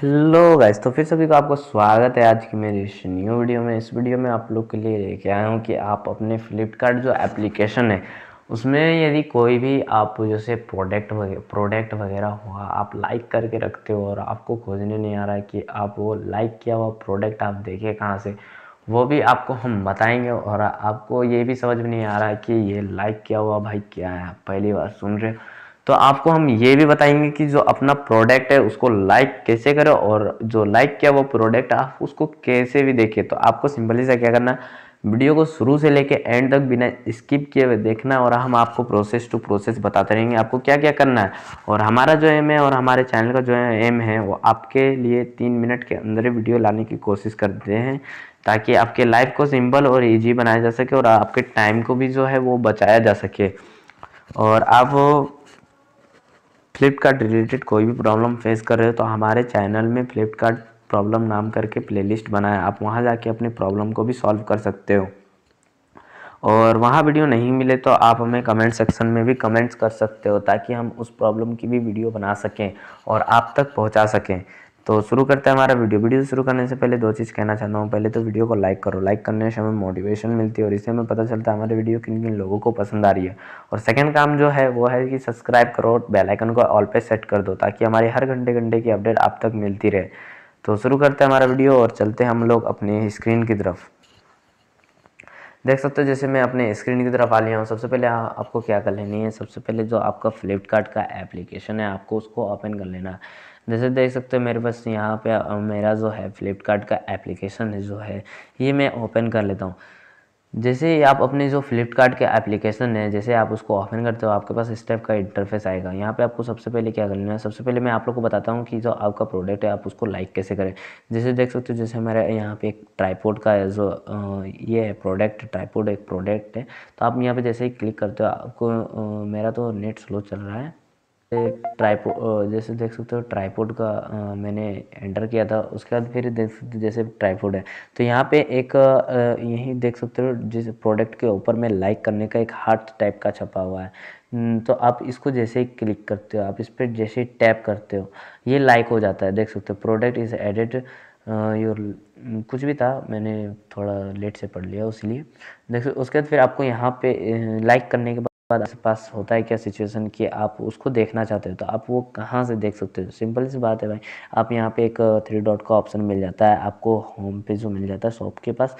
hello guys तो फिर सभी को आपका स्वागत है आज की मेरी इस न्यू वीडियो में इस वीडियो में आप लोग के लिए लेके आया हूँ कि आप अपने फ्लिपकार्ट जो एप्लीकेशन है उसमें यदि कोई भी आप जैसे प्रोडक्ट वगैरह प्रोडक्ट वगैरह हुआ आप लाइक करके रखते हो और आपको खोजने नहीं आ रहा है कि आप वो लाइक किया हुआ प्रोडक्ट आप देखें कहाँ से वो भी आपको हम बताएंगे और आपको ये भी समझ में नहीं आ रहा है कि ये लाइक किया हुआ भाई क्या है पहली बार सुन रहे हो तो आपको हम ये भी बताएंगे कि जो अपना प्रोडक्ट है उसको लाइक कैसे करें और जो लाइक किया वो प्रोडक्ट आप उसको कैसे भी देखें तो आपको सिंपली से क्या करना है वीडियो को शुरू से लेके एंड तक बिना स्किप किए हुए देखना और हम आपको प्रोसेस टू प्रोसेस बताते रहेंगे आपको क्या क्या करना है और हमारा जो एम है और हमारे चैनल का जो एम है वो आपके लिए तीन मिनट के अंदर ही वीडियो लाने की कोशिश करते हैं ताकि आपके लाइफ को सिंपल और ईजी बनाया जा सके और आपके टाइम को भी जो है वो बचाया जा सके और आप फ्लिपकार्ट रिलेटेड कोई भी प्रॉब्लम फेस कर रहे हो तो हमारे चैनल में फ्लिपकार्ट प्रॉब्लम नाम करके प्लेलिस्ट बनाया आप वहाँ जाके अपने प्रॉब्लम को भी सॉल्व कर सकते हो और वहाँ वीडियो नहीं मिले तो आप हमें कमेंट सेक्शन में भी कमेंट्स कर सकते हो ताकि हम उस प्रॉब्लम की भी वीडियो बना सकें और आप तक पहुँचा सकें तो शुरू करते हैं हमारा वीडियो वीडियो शुरू करने से पहले दो चीज़ कहना चाहता हूँ पहले तो वीडियो को लाइक करो लाइक करने से हमें मोटिवेशन मिलती है और इससे हमें पता चलता है हमारे वीडियो किन किन लोगों को पसंद आ रही है और सेकंड काम जो है वो है कि सब्सक्राइब करो और बेलाइकन को ऑल पे सेट कर दो ताकि हमारे हर घंटे घंटे की अपडेट आप तक मिलती रहे तो शुरू करते हैं हमारा वीडियो और चलते हैं हम लोग अपनी स्क्रीन की तरफ देख सकते हो जैसे मैं अपने स्क्रीन की तरफ आ लिया हूँ सबसे पहले आ, आपको क्या कर लेनी है सबसे पहले जो आपका फ्लिपकार्ट का एप्लीकेशन है आपको उसको ओपन कर लेना है जैसे देख सकते हो मेरे पास यहाँ पे मेरा जो है फ़्लिपकार्ट का एप्लीकेशन है जो है ये मैं ओपन कर लेता हूँ जैसे आप अपने जो फ्लिपकार्ट के एप्लीकेशन है जैसे आप उसको ओपन करते हो आपके पास इस टाइप का इंटरफेस आएगा यहाँ पे आपको सबसे पहले क्या करना है सबसे पहले मैं आप लोग को बताता हूँ कि जो आपका प्रोडक्ट है आप उसको लाइक कैसे करें जैसे देख सकते हो जैसे हमारे यहाँ पे एक ट्राईपोर्ट का जो ये है प्रोडक्ट ट्राईपोर्ट एक प्रोडक्ट है तो आप यहाँ पर जैसे ही क्लिक करते हो आपको मेरा तो नेट स्लो चल रहा है ट्राईपो जैसे देख सकते हो ट्राईपोड का आ, मैंने एंटर किया था उसके बाद फिर देख सकते जैसे ट्राईपोड है तो यहाँ पे एक यही देख सकते हो जिस प्रोडक्ट के ऊपर में लाइक करने का एक हार्ट टाइप का छपा हुआ है तो आप इसको जैसे ही क्लिक करते हो आप इस पर जैसे ही टैप करते हो ये लाइक हो जाता है देख सकते हो प्रोडक्ट इज़ एडिट योर कुछ भी था मैंने थोड़ा लेट से पढ़ लिया लिए देख उसके बाद फिर आपको यहाँ पे लाइक करने के बाद बाद आपके पास होता है क्या सिचुएशन कि आप उसको देखना चाहते हो तो आप वो कहाँ से देख सकते हो सिंपल सी बात है भाई आप यहाँ पे एक थ्री डॉट का ऑप्शन मिल जाता है आपको होम पे जो मिल जाता है शॉप के पास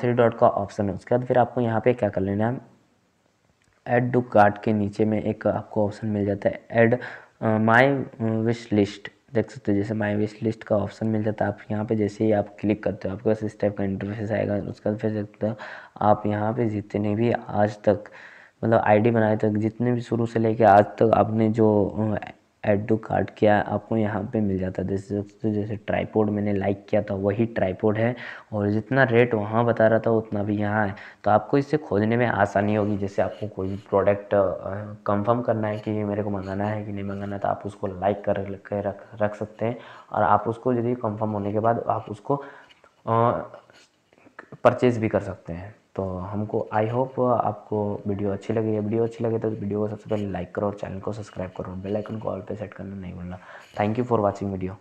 थ्री डॉट का ऑप्शन है उसके बाद फिर आपको यहाँ पे क्या कर लेना है एड डू कार्ड के नीचे में एक आपको ऑप्शन मिल जाता है एड माई विश लिस्ट देख सकते हो जैसे माई विश लिस्ट का ऑप्शन मिल जाता है आप यहाँ पे जैसे ही आप क्लिक करते हो आपके पास इस टाइप का इंटरफेस आएगा उसके बाद फिर आप यहाँ पे जितने भी आज तक मतलब आईडी बनाए तक जितने भी शुरू से लेके आज तक आपने जो एड टू कार्ड किया आपको यहाँ पे मिल जाता है जैसे जैसे ट्राईपोड मैंने लाइक किया था वही ट्राईपोड है और जितना रेट वहाँ बता रहा था उतना भी यहाँ है तो आपको इससे खोजने में आसानी होगी जैसे आपको कोई प्रोडक्ट कंफर्म करना है कि मेरे को मंगाना है कि नहीं मंगाना तो आप उसको लाइक कर रख रख सकते हैं और आप उसको यदि कंफर्म होने के बाद आप उसको परचेज़ भी कर सकते हैं तो हमको आई होप आपको वीडियो अच्छी लगी वीडियो अच्छी लगे तो वीडियो को सबसे पहले लाइक करो और चैनल को सब्सक्राइब करो बेल आइकन को ऑल पे सेट करना नहीं भूलना thank you for watching video